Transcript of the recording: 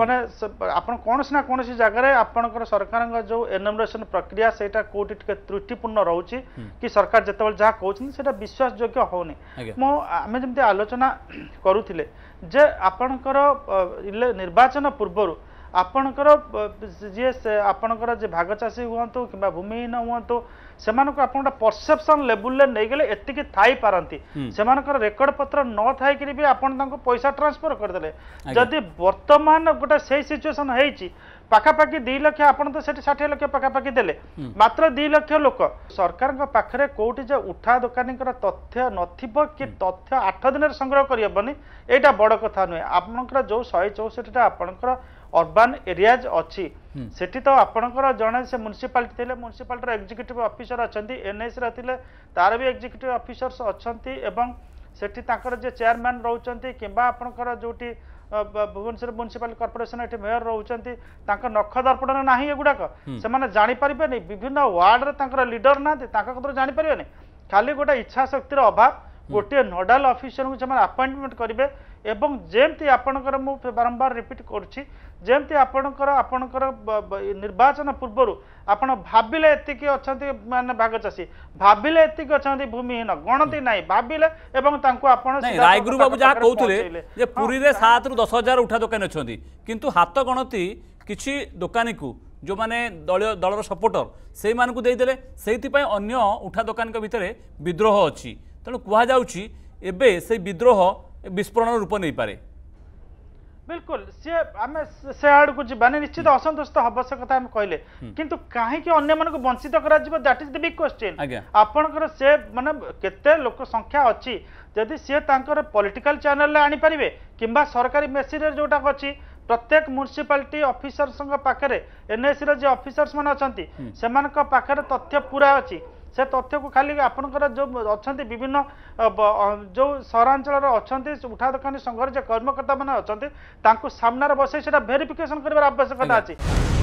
ମାନେ ଆପଣ କୌଣସି ନା କୌଣସି ଜାଗାରେ ଆପଣଙ୍କର ସରକାରଙ୍କ ଯୋଉ ଏନମିନେସନ ପ୍ରକ୍ରିୟା ସେଇଟା କୋଉଠି ଟିକେ ତ୍ରୁଟିପୂର୍ଣ୍ଣ ରହୁଛି କି ସରକାର ଯେତେବେଳେ ଯାହା କହୁଛନ୍ତି ସେଇଟା ବିଶ୍ୱାସ ଯୋଗ୍ୟ ହଉନି ମୁଁ ଆମେ ଯେମିତି ଆଲୋଚନା କରୁଥିଲେ ଯେ ଆପଣଙ୍କର ନିର୍ବାଚନ ପୂର୍ବରୁ ଆପଣଙ୍କର ଯିଏ ଆପଣଙ୍କର ଯେ ଭାଗ ଚାଷୀ ହୁଅନ୍ତୁ କିମ୍ବା ଭୂମିହୀନ ହୁଅନ୍ତୁ ସେମାନଙ୍କୁ ଆପଣ ଗୋଟେ ପରସେପସନ୍ ଲେବୁଲରେ ନେଇଗଲେ ଏତିକି ଥାଇପାରନ୍ତି ସେମାନଙ୍କର ରେକର୍ଡ ପତ୍ର ନ ଥାଇକିରି ବି ଆପଣ ତାଙ୍କୁ ପଇସା ଟ୍ରାନ୍ସଫର କରିଦେଲେ ଯଦି ବର୍ତ୍ତମାନ ଗୋଟେ ସେଇ ସିଚୁଏସନ୍ ହେଇଛି ପାଖାପାଖି ଦୁଇ ଲକ୍ଷ ଆପଣ ତ ସେଠି ଷାଠିଏ ଲକ୍ଷ ପାଖାପାଖି ଦେଲେ ମାତ୍ର ଦୁଇ ଲକ୍ଷ ଲୋକ ସରକାରଙ୍କ ପାଖରେ କୋଉଠି ଯେ ଉଠା ଦୋକାନୀଙ୍କର ତଥ୍ୟ ନଥିବ କି ତଥ୍ୟ ଆଠ ଦିନରେ ସଂଗ୍ରହ କରିହେବନି ଏଇଟା ବଡ଼ କଥା ନୁହେଁ ଆପଣଙ୍କର ଯୋଉ ଶହେ ଚଉଷଠିଟା ଆପଣଙ୍କର ଅର୍ବାନ୍ ଏରିଆଜ୍ ଅଛି ସେଠି ତ ଆପଣଙ୍କର ଜଣେ ସେ ମ୍ୟୁନିସିପାଲିଟି ଥିଲେ ମ୍ୟୁନିସିପାଲିଟିର ଏକ୍ଜିକ୍ୟୁଟିଭ୍ ଅଫିସର ଅଛନ୍ତି ଏନ୍ଏସ୍ର ଥିଲେ ତାର ବି ଏକ୍ଜିକ୍ୟୁଟିଭ୍ ଅଫିସର୍ସ ଅଛନ୍ତି ଏବଂ ସେଠି ତାଙ୍କର ଯିଏ ଚେୟାରମ୍ୟାନ୍ ରହୁଛନ୍ତି କିମ୍ବା ଆପଣଙ୍କର ଯେଉଁଠି ଭୁବନେଶ୍ୱର ମ୍ୟୁନିସିପାଲ କର୍ପୋରେସନ ଏଠି ମେୟର ରହୁଛନ୍ତି ତାଙ୍କ ନଖ ଦର୍ପଣରେ ନାହିଁ ଏଗୁଡ଼ାକ ସେମାନେ ଜାଣିପାରିବେନି ବିଭିନ୍ନ ୱାର୍ଡରେ ତାଙ୍କର ଲିଡର ନାହାନ୍ତି ତାଙ୍କ କଥାରୁ ଜାଣିପାରିବେନି ଖାଲି ଗୋଟେ ଇଚ୍ଛା ଶକ୍ତିର ଅଭାବ ଗୋଟିଏ ନୋଡାଲ ଅଫିସରଙ୍କୁ ସେମାନେ ଆପଏଣ୍ଟମେଣ୍ଟ କରିବେ এবং যেমতি আপনার মু বারম্বার রিপিট করছি যেমতি আপনার আপনার নির্বাচন পূর্বর আপনার ভাবিলে এতিক অনেক ভাগ চাষী ভাবিলে এতিক অনেক ভূমিহীন গণতি নাই ভাবিলে এবং তাকে আপনার রায়গুরু বাবু যা কৌলে যে পুরী সাত রু দশ হাজার উঠা দোকান অনেক কিন্তু হাত গণতি কিছু দোকানী কু যে দলীয় দলর সপোর্টর সেই মানুষ ଦେଇଦେଲେ ସେଇଥିପାଇଁ অন্য উঠা ଦୋକାନୀଙ୍କ ভিতরে বিদ্রোহ ଅଛି ତେଣୁ କୁହାଯାଉଛି এবে সেই বিদ্রোহ ବିସ୍ଫୋରଣ ରୂପ ନେଇପାରେ ବିଲକୁଲ ସିଏ ଆମେ ସେ ଆଡ଼କୁ ଯିବାନି ନିଶ୍ଚିତ ଅସନ୍ତୁଷ୍ଟ ଆବଶ୍ୟକତା ଆମେ କହିଲେ କିନ୍ତୁ କାହିଁକି ଅନ୍ୟମାନଙ୍କୁ ବଞ୍ଚିତ କରାଯିବ that is the big question ଆପଣଙ୍କର ସେ ମାନେ କେତେ ଲୋକ ସଂଖ୍ୟା ଅଛି ଯଦି ସିଏ ତାଙ୍କର ପଲିଟିକାଲ ଚ୍ୟାନେଲରେ ଆଣିପାରିବେ କିମ୍ବା ସରକାରୀ ମେସିନରେ ଯେଉଁଟାକୁ ଅଛି ପ୍ରତ୍ୟେକ ମ୍ୟୁନିସିପାଲିଟି ଅଫିସରଙ୍କ ପାଖରେ ଏନ୍ଏସିର ଯିଏ ଅଫିସର୍ସ ମାନେ ଅଛନ୍ତି ସେମାନଙ୍କ ପାଖରେ ତଥ୍ୟ ପୁରା ଅଛି ସେ ତଥ୍ୟକୁ ଖାଲି ଆପଣଙ୍କର ଯେଉଁ ଅଛନ୍ତି ବିଭିନ୍ନ ଯେଉଁ ସହରାଞ୍ଚଳର ଅଛନ୍ତି ଉଠା ଦୋକାନୀ ସଂଘର ଯେ କର୍ମକର୍ତ୍ତାମାନେ ଅଛନ୍ତି ତାଙ୍କୁ ସାମ୍ନାରେ ବସେଇ ସେଇଟା ଭେରିଫିକେସନ୍ କରିବାର ଆବଶ୍ୟକତା ଅଛି